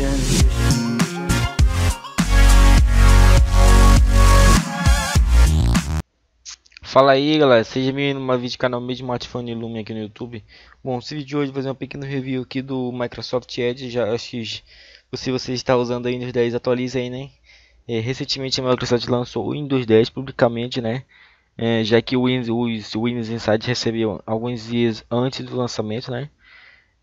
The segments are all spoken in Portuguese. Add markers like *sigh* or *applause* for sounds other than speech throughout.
vision. Fala aí galera, seja bem-vindo a mais vídeo do canal meu smartphone Lumia aqui no YouTube Bom, esse vídeo de hoje vou fazer um pequeno review aqui do Microsoft Edge já X Se você está usando aí Windows 10, atualiza aí, né? É, recentemente a Microsoft lançou o Windows 10 publicamente, né? É, já que o Windows, o Windows Insider recebeu alguns dias antes do lançamento, né?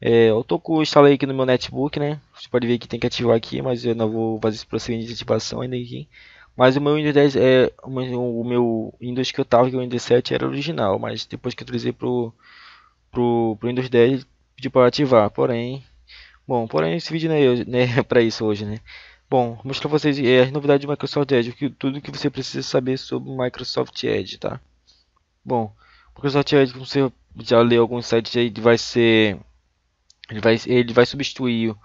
É, eu tô com, instalei aqui no meu netbook, né? Você pode ver que tem que ativar aqui, mas eu não vou fazer esse procedimento de ativação ainda aqui. Mas o meu Windows 10 é o meu Windows que eu tava, que é o Windows 7 era original, mas depois que eu utilizei pro pro, pro Windows 10 pedi para ativar. Porém, bom, porém esse vídeo não é, *laughs* né, para isso hoje, né? Bom, vou mostrar pra vocês é, as novidades do Microsoft Edge, que, tudo que você precisa saber sobre o Microsoft Edge, tá? Bom, o Microsoft Edge, como você já leu alguns sites aí, vai ser ele vai, ele vai substituir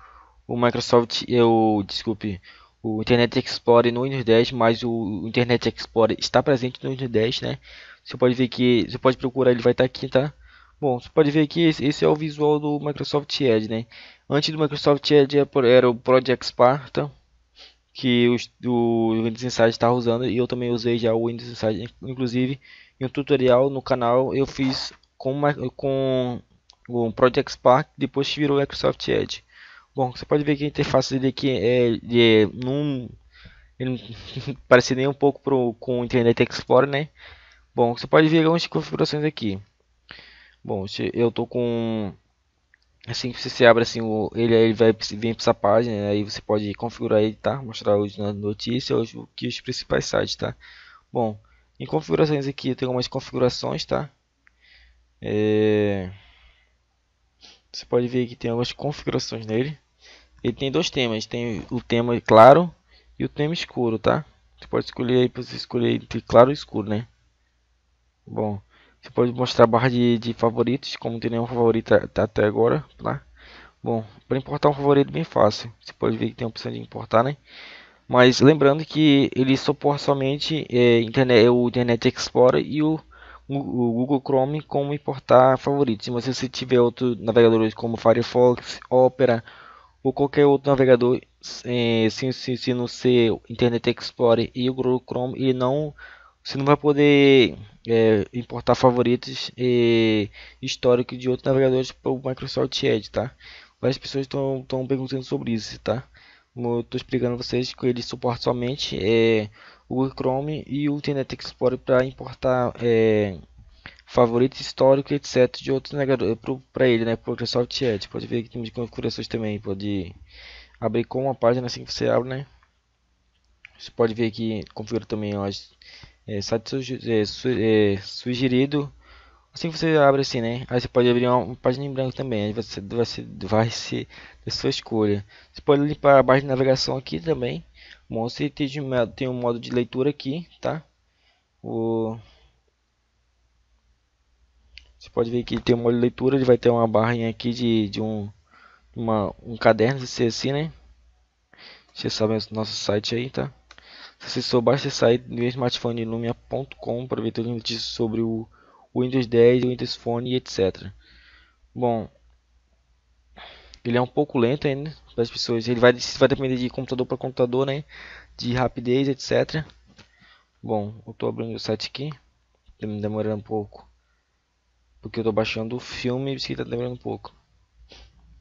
o Microsoft, eu, desculpe, o Internet Explorer no Windows 10, mas o Internet Explorer está presente no Windows 10, né? Você pode ver que, você pode procurar, ele vai estar tá aqui, tá? Bom, você pode ver que esse, esse é o visual do Microsoft Edge, né? Antes do Microsoft Edge era o Project Spartan, que os, o Windows Insider estava tá usando, e eu também usei já o Windows Insider, inclusive, em um tutorial no canal eu fiz com, com o Project Spark, depois virou o Microsoft Edge. Bom, você pode ver que a interface dele aqui é, é num, ele não *laughs* parece nem um pouco pro, com o Internet Explorer, né? Bom, você pode ver algumas configurações aqui. Bom, eu tô com assim que você abre assim o ele ele vai vir para essa página aí você pode configurar ele tá mostrar hoje na notícia hoje que os principais sites tá bom em configurações aqui tem algumas configurações tá é... Você pode ver que tem algumas configurações nele. Ele tem dois temas, tem o tema claro e o tema escuro, tá? Você pode escolher aí para você escolher entre claro e escuro, né? Bom, você pode mostrar a barra de, de favoritos, como não tem nenhum favorito tá até agora, tá? Bom, para importar um favorito bem fácil. Você pode ver que tem a opção de importar, né? Mas lembrando que ele suporta somente é, internet, o Internet Explorer e o o Google Chrome como importar favoritos. Mas se você tiver outros navegadores como Firefox, Opera ou qualquer outro navegador, é, se, se, se não ser Internet Explorer e o Google Chrome, ele não, você não vai poder é, importar favoritos e é, histórico de outros navegadores para o Microsoft Edge, tá? Várias pessoas estão perguntando sobre isso, tá? Como eu estou explicando a vocês que ele suporta somente é, o Chrome e o Internet Explorer para importar é, favoritos históricos, etc. de outros navegadores é, para ele, né? Microsoft Chat Pode ver que temos configurações também. Pode abrir com uma página assim que você abre, né? Você pode ver que configura também ó, é, site é, é, sugerido. Assim que você abre assim, né? Aí você pode abrir uma, uma página em branco também. Aí você vai ser, vai ser da sua escolha. Você pode limpar a barra de navegação aqui também. Monster tem um modo de leitura aqui, tá? O... Você pode ver que tem um modo de leitura, ele vai ter uma barrinha aqui de, de um, uma, um caderno, se ser assim, né? Vocês sabem o nosso site aí, tá? Se você souber, você sai no smartphone para ver todas sobre o Windows 10, o Windows Phone e etc. Bom, ele é um pouco lento ainda para as pessoas. Ele vai, vai depender de computador para computador, né? De rapidez, etc. Bom, eu estou abrindo o site aqui. Tá me demorando um pouco. Porque eu estou baixando o filme e está demorando um pouco.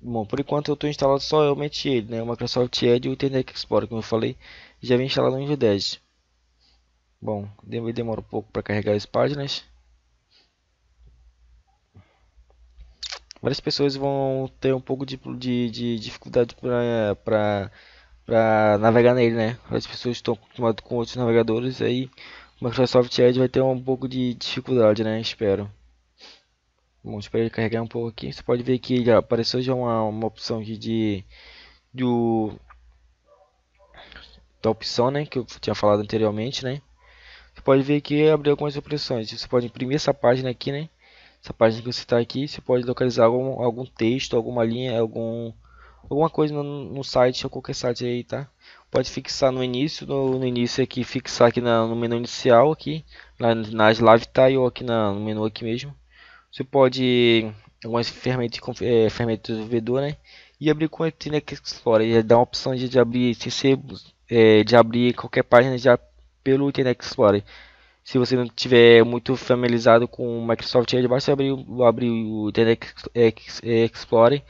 Bom, por enquanto eu estou instalado só eu meti ele, né? O Microsoft Edge e o Internet Explorer, como eu falei, já vem instalado no Windows 10. Bom, demora um pouco para carregar as páginas. várias pessoas vão ter um pouco de, de, de dificuldade para navegar nele, né? As pessoas estão acostumadas com outros navegadores, aí o Microsoft Edge vai ter um pouco de dificuldade, né? Espero. Bom, espero ele carregar um pouco aqui. Você pode ver que já apareceu já uma, uma opção de, de do da opção, né? Que eu tinha falado anteriormente, né? Você pode ver que abriu algumas opções. Você pode imprimir essa página aqui, né? Essa página que você está aqui, você pode localizar algum, algum texto, alguma linha, algum, alguma coisa no, no site ou qualquer site aí, tá? Pode fixar no início, no, no início aqui, fixar aqui na, no menu inicial aqui, na, na Live Tile ou aqui na, no menu aqui mesmo. Você pode algumas ferramentas, é, ferramentas do né? E abrir com o Internet Explorer, dá uma opção de, de abrir, se, se, é, de abrir qualquer página já pelo Internet Explorer se você não tiver muito familiarizado com o Microsoft Edge, basta abrir, abrir o Internet Explorer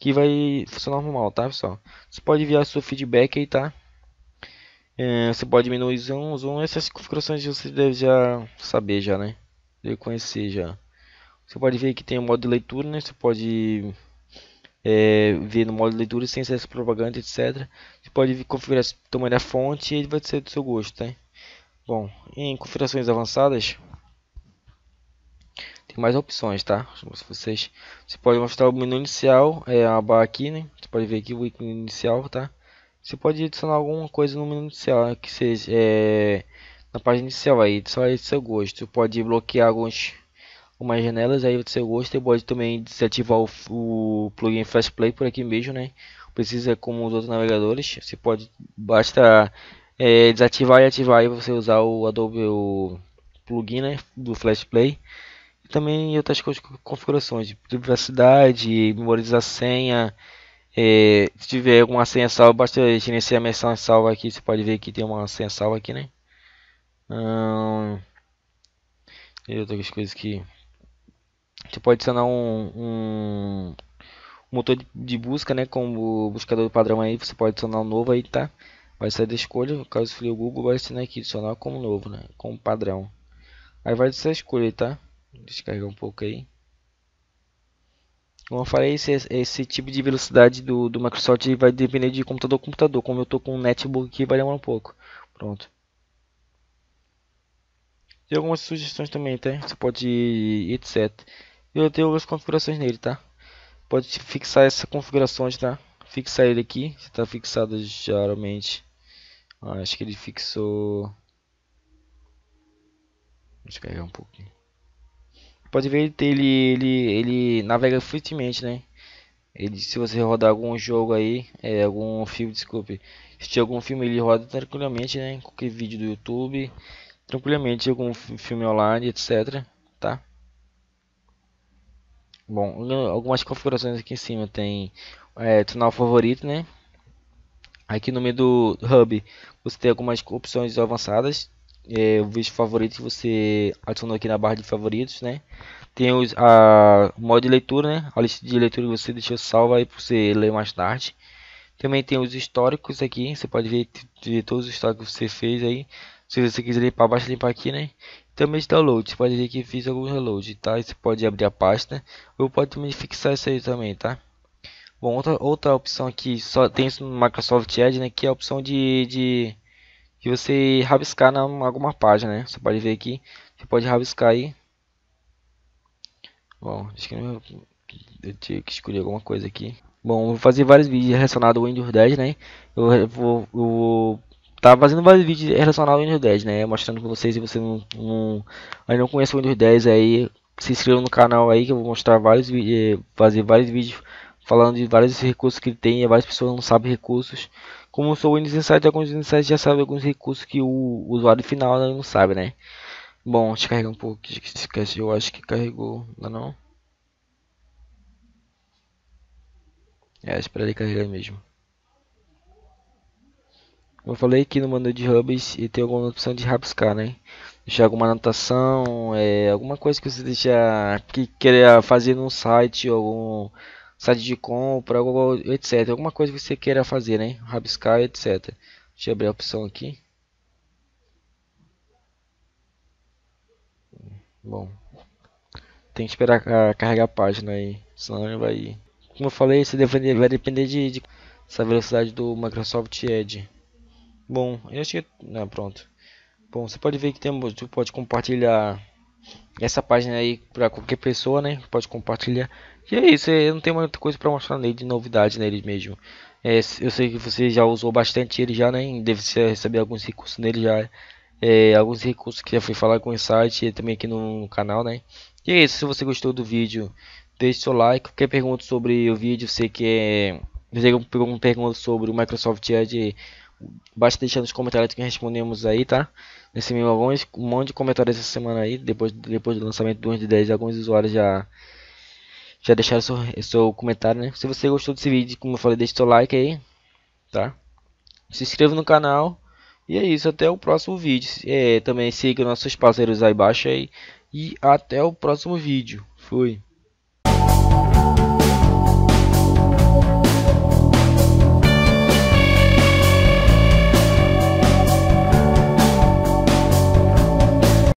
que vai funcionar normal, tá pessoal? Você pode enviar seu feedback aí, tá? É, você pode diminuir o zoom, zoom, essas configurações você deve já saber já, né? Deve conhecer já. Você pode ver que tem o modo de leitura, né? Você pode é, ver no modo de leitura sem acesso propaganda, etc. Você pode configurar o tamanho da fonte e ele vai ser do seu gosto, tá? Bom, em configurações avançadas tem mais opções, tá? se Vocês, você pode mostrar o menu inicial, é a barra aqui, né? Você pode ver aqui o ícone inicial, tá? Você pode adicionar alguma coisa no menu inicial, que seja é, na página inicial aí, só aí do seu gosto. Você pode bloquear alguns algumas janelas aí do seu gosto. Você pode também desativar o, o plugin Fast Play por aqui mesmo, né? Precisa como os outros navegadores. Você pode basta é, desativar e ativar e você usar o Adobe o plugin né, do Flash Play e também outras configurações de privacidade, memorizar senha. É, se tiver alguma senha salva, basta gerenciar minha senha salva aqui. Você pode ver que tem uma senha salva aqui, né? Hum, e outras coisas que você pode adicionar um, um motor de, de busca, né? Como buscador padrão aí, você pode adicionar um novo aí, tá? Vai sair da escolha, caso frio o Google, vai assinar aqui, adicionar como novo, né? Como padrão. Aí vai ser a escolha, tá? Descarregar um pouco aí. Como eu falei, esse, esse tipo de velocidade do, do Microsoft vai depender de computador computador. Como eu tô com um netbook aqui, vai demorar um pouco. Pronto. Tem algumas sugestões também, tá? Você pode ir, etc. Eu tenho algumas configurações nele, tá? Pode fixar essas configurações, tá? Fixar ele aqui. Está fixado geralmente ah, acho que ele fixou... Deixa eu um pouquinho. Pode ver ele, ele, ele navega fluidentemente, né? Ele, se você rodar algum jogo aí, é, algum filme, desculpe, se tiver algum filme ele roda tranquilamente, né? Qualquer vídeo do YouTube, tranquilamente, algum filme online, etc, tá? Bom, algumas configurações aqui em cima tem é, tornar favorito, né? Aqui no meio do Hub você tem algumas opções avançadas. É, o vídeo favorito você adicionou aqui na barra de favoritos, né? Tem os, a modo de leitura, né? A lista de leitura que você deixou salva aí para você ler mais tarde. Também tem os históricos aqui, você pode ver de todos os históricos que você fez aí. Se você quiser limpar, baixo limpar aqui, né? Também de download, você pode ver que fiz algum reload, tá? E você pode abrir a pasta, ou pode também fixar isso aí também, tá? Bom, outra, outra opção que só tem isso no Microsoft Edge, né, que é a opção de, de, de você rabiscar na alguma página, né? Você pode ver aqui, você pode rabiscar aí. Bom, acho que eu, eu tinha que escolher alguma coisa aqui. Bom, vou fazer vários vídeos relacionados ao Windows 10, né? Eu vou, eu vou tá fazendo vários vídeos relacionados ao Windows 10, né? Mostrando pra vocês, se você não, não, ainda não conhece o Windows 10 aí, se inscreva no canal aí que eu vou mostrar vários vídeos, eh, fazer vários vídeos falando de vários recursos que ele tem, várias pessoas não sabem recursos. Como sou o Windows Insight, alguns insights já sabem alguns recursos que o usuário final né, não sabe, né? Bom, deixa eu carregar um pouco esquece, eu acho que carregou, não, é não? É, espera ele carregar mesmo. Como eu falei que no menu de hubs e tem alguma opção de rabiscar, né? Deixar alguma anotação, é, alguma coisa que você deixa que queria fazer no site, algum site de compra, etc. Alguma coisa que você queira fazer, né? Rabiscar, etc. Deixa eu abrir a opção aqui. Bom, tem que esperar carregar a página aí, senão ele vai... Como eu falei, isso deve, vai depender de, de essa velocidade do Microsoft Edge. Bom, eu acho que... Ah, pronto. Bom, você pode ver que temos, você pode compartilhar essa página aí para qualquer pessoa, né? Pode compartilhar. E é isso, eu não tenho muita coisa para mostrar nele de novidade nele mesmo. É, eu sei que você já usou bastante ele já, né? Deve receber alguns recursos nele já. É, alguns recursos que já fui falar com o site e também aqui no canal, né? E é isso, se você gostou do vídeo, deixe seu like. Qualquer pergunta sobre o vídeo, você quer... Você pergunta sobre o Microsoft Edge Basta deixar nos comentários que respondemos aí, tá? Nesse mesmo alguns, um monte de comentários essa semana aí. Depois, depois do lançamento do 1 de 10, alguns usuários já já deixaram seu, seu comentário, né? Se você gostou desse vídeo, como eu falei, deixe seu like aí, tá? Se inscreva no canal. E é isso, até o próximo vídeo. É, também siga nossos parceiros aí embaixo aí. E até o próximo vídeo. Fui.